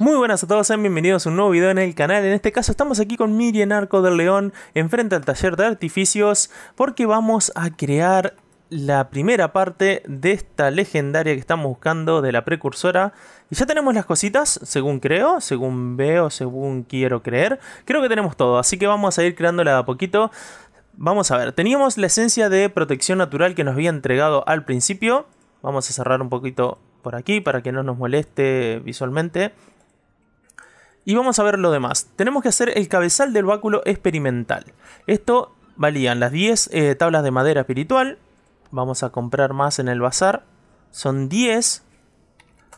Muy buenas a todos, sean bienvenidos a un nuevo video en el canal. En este caso estamos aquí con Miriam Arco del León enfrente al taller de artificios porque vamos a crear la primera parte de esta legendaria que estamos buscando de la precursora. Y ya tenemos las cositas, según creo, según veo, según quiero creer. Creo que tenemos todo, así que vamos a ir creándola de a poquito. Vamos a ver, teníamos la esencia de protección natural que nos había entregado al principio. Vamos a cerrar un poquito por aquí para que no nos moleste visualmente. Y vamos a ver lo demás. Tenemos que hacer el cabezal del báculo experimental. Esto valían las 10 eh, tablas de madera espiritual. Vamos a comprar más en el bazar. Son 10.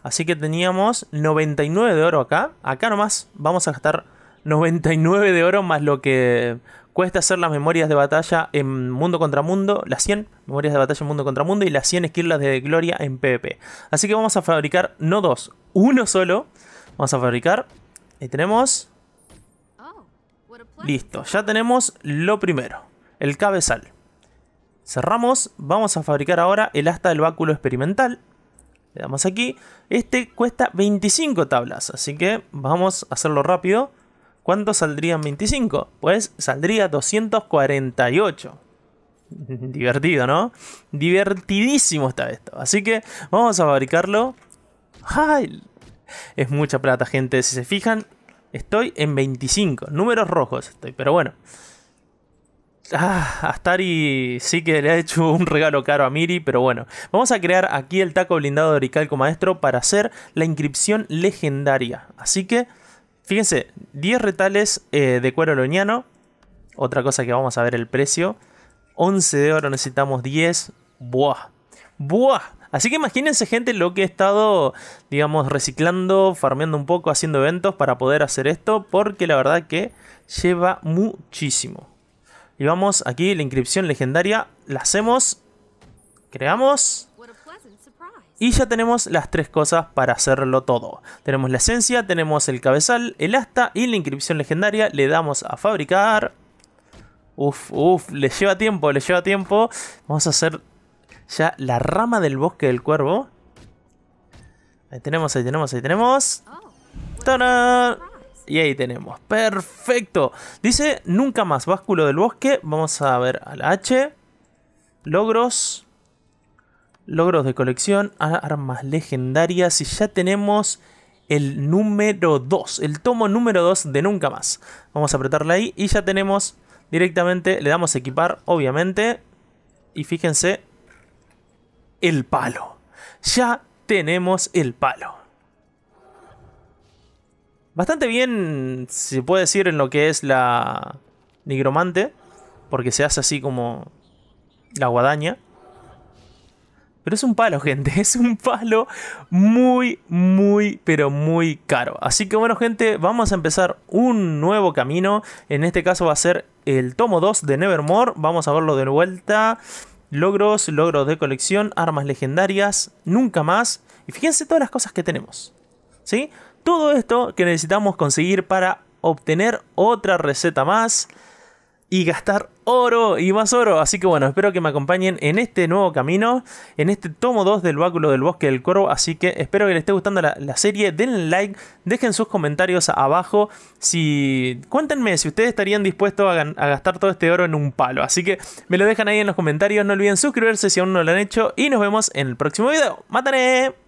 Así que teníamos 99 de oro acá. Acá nomás vamos a gastar 99 de oro más lo que cuesta hacer las memorias de batalla en mundo contra mundo, las 100 memorias de batalla en mundo contra mundo y las 100 esquirlas de gloria en PvP. Así que vamos a fabricar no dos, uno solo. Vamos a fabricar Ahí tenemos. Listo, ya tenemos lo primero, el cabezal. Cerramos, vamos a fabricar ahora el asta del báculo experimental. Le damos aquí. Este cuesta 25 tablas, así que vamos a hacerlo rápido. ¿Cuánto saldrían 25? Pues saldría 248. Divertido, ¿no? Divertidísimo está esto. Así que vamos a fabricarlo. ¡Ay! es mucha plata, gente. Si se fijan, estoy en 25. Números rojos estoy, pero bueno. Ah, Astari sí que le ha hecho un regalo caro a Miri, pero bueno. Vamos a crear aquí el taco blindado de Oricalco Maestro para hacer la inscripción legendaria. Así que, fíjense, 10 retales eh, de cuero loñano. Otra cosa que vamos a ver el precio. 11 de oro necesitamos 10. Buah. Buah. Así que imagínense gente lo que he estado, digamos, reciclando, farmeando un poco, haciendo eventos para poder hacer esto, porque la verdad que lleva muchísimo. Y vamos aquí, la inscripción legendaria, la hacemos, creamos... Y ya tenemos las tres cosas para hacerlo todo. Tenemos la esencia, tenemos el cabezal, el asta y la inscripción legendaria. Le damos a fabricar. Uf, uf, le lleva tiempo, le lleva tiempo. Vamos a hacer ya la rama del bosque del cuervo. Ahí tenemos, ahí tenemos, ahí tenemos. ¡Tarán! Y ahí tenemos. Perfecto. Dice, nunca más básculo del bosque. Vamos a ver a la H. Logros. Logros de colección. Ah, armas legendarias. Y ya tenemos el número 2. El tomo número 2 de nunca más. Vamos a apretarla ahí. Y ya tenemos directamente. Le damos equipar, obviamente. Y fíjense el palo. Ya tenemos el palo. Bastante bien, se puede decir, en lo que es la nigromante. Porque se hace así como la guadaña. Pero es un palo, gente. Es un palo muy, muy, pero muy caro. Así que bueno, gente, vamos a empezar un nuevo camino. En este caso va a ser el tomo 2 de Nevermore. Vamos a verlo de vuelta. Logros, logros de colección, armas legendarias, nunca más. Y fíjense todas las cosas que tenemos. ¿Sí? Todo esto que necesitamos conseguir para obtener otra receta más y gastar oro y más oro. Así que bueno, espero que me acompañen en este nuevo camino, en este tomo 2 del báculo del bosque del coro, Así que espero que les esté gustando la, serie. Denle like, dejen sus comentarios abajo. Si Cuéntenme si ustedes estarían dispuestos a, gastar todo este oro en un palo. Así que me lo dejan ahí en los comentarios. No olviden suscribirse si aún no lo han hecho. Y nos vemos en el próximo video. ¡Mataré!